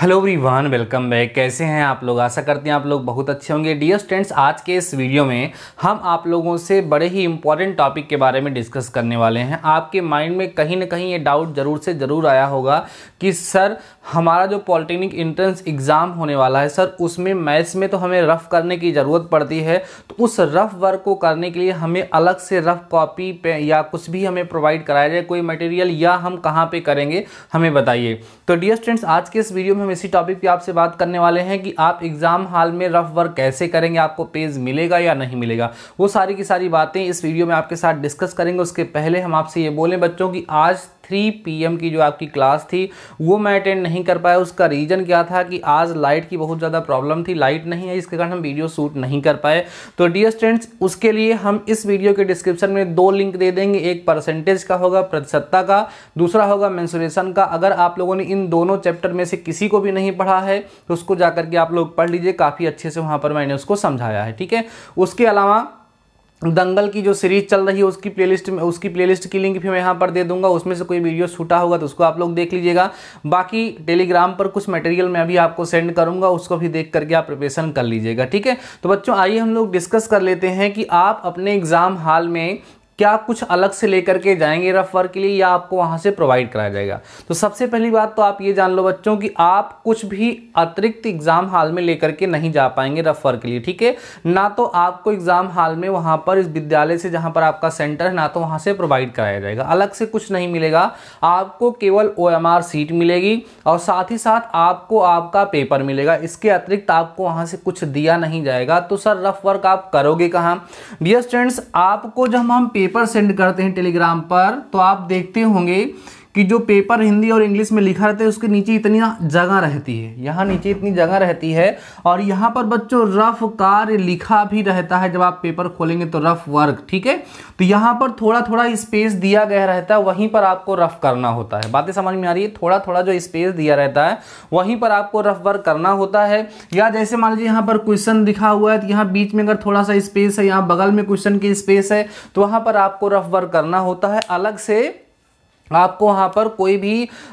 hello everyone welcome back कैसे हैं आप लोग आशा करते हैं आप लोग बहुत अच्छे होंगे डियर स्टूडेंट्स आज के इस वीडियो में हम आप लोगों से बड़े ही इंपॉर्टेंट टॉपिक के बारे में डिस्कस करने वाले हैं आपके माइंड में कहीं ना कहीं ये डाउट ज़रूर से ज़रूर आया होगा कि सर हमारा जो पॉलिटेक्निक इंट्रेंस एग्ज़ाम होने वाला है सर उसमें मैथ्स में तो हमें रफ़ करने की ज़रूरत पड़ती है तो उस रफ़ वर्क को करने के लिए हमें अलग से रफ़ कॉपी पे या कुछ भी हमें प्रोवाइड कराया जाए कोई मटेरियल या हम कहाँ पर करेंगे हमें बताइए तो डियर स्टूडेंट्स आज के इस वीडियो में हम इसी टॉपिक पे आपसे बात करने वाले हैं कि आप एग्ज़ाम हाल में रफ वर्क कैसे करेंगे आपको पेज मिलेगा या नहीं मिलेगा वो सारी की सारी बातें इस वीडियो में आपके साथ डिस्कस करेंगे उसके पहले हम आपसे ये बोलें बच्चों की आज थ्री पी की जो आपकी क्लास थी वो मैं अटेंड नहीं कर पाया उसका रीज़न क्या था कि आज लाइट की बहुत ज़्यादा प्रॉब्लम थी लाइट नहीं है इसके कारण हम वीडियो शूट नहीं कर पाए तो डियर स्टूडेंट्स उसके लिए हम इस वीडियो के डिस्क्रिप्शन में दो लिंक दे देंगे एक परसेंटेज का होगा प्रतिशतता का दूसरा होगा मैंसुरेशन का अगर आप लोगों ने इन दोनों चैप्टर में से किसी को भी नहीं पढ़ा है तो उसको जाकर के आप लोग पढ़ लीजिए काफ़ी अच्छे से वहाँ पर मैंने उसको समझाया है ठीक है उसके अलावा दंगल की जो सीरीज चल रही है उसकी प्लेलिस्ट में उसकी प्लेलिस्ट की लिंक भी मैं यहाँ पर दे दूंगा उसमें से कोई वीडियो छूटा होगा तो उसको आप लोग देख लीजिएगा बाकी टेलीग्राम पर कुछ मटेरियल मैं अभी आपको सेंड करूँगा उसको भी देख करके आप प्रिपरेशन कर लीजिएगा ठीक है तो बच्चों आइए हम लोग डिस्कस कर लेते हैं कि आप अपने एग्ज़ाम हाल में क्या कुछ अलग से लेकर के जाएंगे रफ वर्क के लिए या आपको वहाँ से प्रोवाइड कराया जाएगा तो सबसे पहली बात तो आप ये जान लो बच्चों कि आप कुछ भी अतिरिक्त एग्ज़ाम हाल में लेकर के नहीं जा पाएंगे रफ वर्क के लिए ठीक है ना तो आपको एग्ज़ाम हाल में वहाँ पर इस विद्यालय से जहाँ पर आपका सेंटर है ना तो वहाँ से प्रोवाइड कराया जाएगा अलग से कुछ नहीं मिलेगा आपको केवल ओ सीट मिलेगी और साथ ही साथ आपको आपका पेपर मिलेगा इसके अतिरिक्त आपको वहाँ से कुछ दिया नहीं जाएगा तो सर रफ वर्क आप करोगे कहाँ डियर स्टूडेंट्स आपको जब हम पेपर पेपर सेंड करते हैं टेलीग्राम पर तो आप देखते होंगे कि जो पेपर हिंदी और इंग्लिश में लिखा रहता है उसके नीचे इतनी जगह रहती है यहाँ नीचे इतनी जगह रहती है और यहाँ पर बच्चों रफ कार्य लिखा भी रहता है जब आप पेपर खोलेंगे तो रफ वर्क ठीक है तो यहाँ पर थोड़ा थोड़ा स्पेस दिया गया रहता है वहीं पर आपको रफ करना होता है बातें समझ में आ रही है थोड़ा थोड़ा जो स्पेस दिया रहता है वहीं पर आपको रफ वर्क करना होता है या जैसे मान लीजिए यहाँ पर क्वेश्चन दिखा हुआ है तो यहाँ बीच में अगर थोड़ा सा स्पेस है यहाँ बगल में क्वेश्चन की स्पेस है तो वहाँ पर आपको रफ वर्क करना होता है अलग से आपको वहाँ पर कोई भी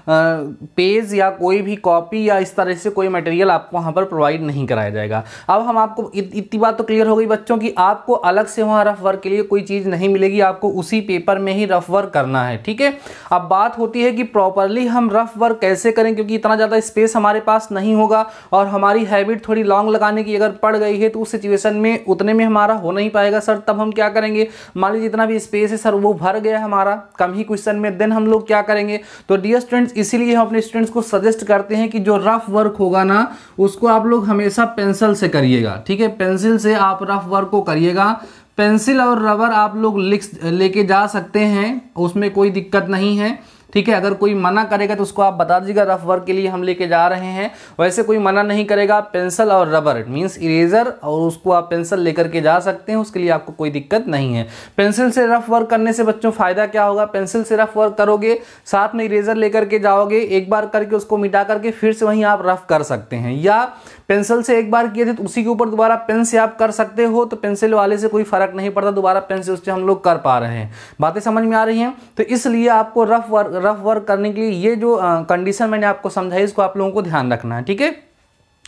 पेज या कोई भी कॉपी या इस तरह से कोई मटेरियल आपको वहाँ पर प्रोवाइड नहीं कराया जाएगा अब हम आपको इत, इतनी बात तो क्लियर हो गई बच्चों की आपको अलग से वहाँ रफ वर्क के लिए कोई चीज़ नहीं मिलेगी आपको उसी पेपर में ही रफ वर्क करना है ठीक है अब बात होती है कि प्रॉपरली हम रफ वर्क कैसे करें क्योंकि इतना ज़्यादा स्पेस हमारे पास नहीं होगा और हमारी हैबिट थोड़ी लॉन्ग लगाने की अगर पड़ गई है तो उस सिचुएशन में उतने में हमारा हो नहीं पाएगा सर तब हम क्या करेंगे मान लीजिए जितना भी स्पेस है सर वो भर गया हमारा कम ही क्वेश्चन में देन हम लोग क्या करेंगे तो डियर स्टूडेंट्स इसीलिए हम अपने स्टूडेंट्स को सजेस्ट करते हैं कि जो रफ वर्क होगा ना उसको आप लोग हमेशा पेंसिल से करिएगा ठीक है पेंसिल से आप रफ वर्क को करिएगा पेंसिल और रबर आप लोग लिख लेके जा सकते हैं उसमें कोई दिक्कत नहीं है ठीक है अगर कोई मना करेगा तो उसको आप बता दीजिएगा रफ वर्क के लिए हम लेके जा रहे हैं वैसे कोई मना नहीं करेगा पेंसिल और रबर मीन्स इरेजर और उसको आप पेंसिल लेकर के जा सकते हैं उसके लिए आपको कोई दिक्कत नहीं है पेंसिल से रफ वर्क करने से बच्चों फ़ायदा क्या होगा पेंसिल से रफ वर्क करोगे साथ में इरेजर लेकर के जाओगे एक बार करके उसको मिटा करके फिर से वहीं आप रफ कर सकते हैं या पेंसिल से एक बार किए थे तो उसी के ऊपर दोबारा पेन से आप कर सकते हो तो पेंसिल वाले से कोई फ़र्क नहीं पड़ता दोबारा पेन से उससे हम लोग कर पा रहे हैं बातें समझ में आ रही हैं तो इसलिए आपको रफ वर्क रफ वर्क करने के लिए ये जो कंडीशन मैंने आपको समझाई इसको आप लोगों को ध्यान रखना है ठीक है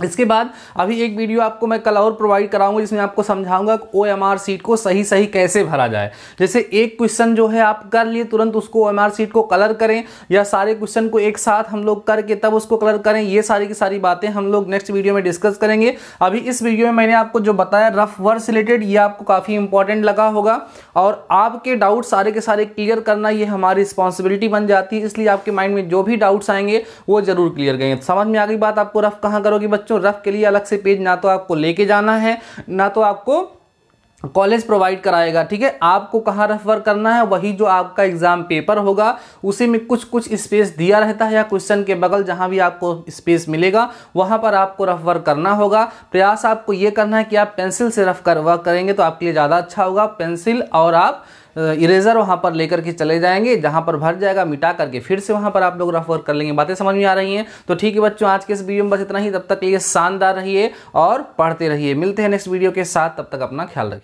इसके बाद अभी एक वीडियो आपको मैं कल और प्रोवाइड कराऊंगा जिसमें आपको समझाऊंगा कि ओ एम आर सीट को सही सही कैसे भरा जाए जैसे एक क्वेश्चन जो है आप कर लिए तुरंत उसको ओ एम आर सीट को कलर करें या सारे क्वेश्चन को एक साथ हम लोग करके तब उसको कलर करें ये सारी की सारी बातें हम लोग नेक्स्ट वीडियो में डिस्कस करेंगे अभी इस वीडियो में मैंने आपको जो बताया रफ वर्स रिलेटेड ये आपको काफ़ी इंपॉर्टेंट लगा होगा और आपके डाउट सारे के सारे क्लियर करना ये हमारी रिस्पॉन्सिबिलिटी बन जाती है इसलिए आपके माइंड में जो भी डाउट्स आएंगे वो जरूर क्लियर करेंगे समझ में आ गई बात आपको रफ कहाँ करोगे बच्चों बच्चों रफ के लिए अलग से पेज ना तो आपको लेके जाना है ना तो आपको कॉलेज प्रोवाइड कराएगा ठीक है आपको कहाँ रेफर करना है वही जो आपका एग्ज़ाम पेपर होगा उसी में कुछ कुछ स्पेस दिया रहता है या क्वेश्चन के बगल जहाँ भी आपको स्पेस मिलेगा वहाँ पर आपको रेफर करना होगा प्रयास आपको ये करना है कि आप पेंसिल से रफ कर वर्क करेंगे तो आपके लिए ज़्यादा अच्छा होगा पेंसिल और आप इरेजर वहाँ पर लेकर के चले जाएंगे जहाँ पर भर जाएगा मिटा करके फिर से वहाँ पर आप लोग रफ वर्क कर लेंगे बातें समझ में आ रही हैं तो ठीक है बच्चों आज के इस वीडियो में बस इतना ही तब तक लिए शानदार रहिए और पढ़ते रहिए मिलते हैं नेक्स्ट वीडियो के साथ तब तक अपना ख्याल रखिए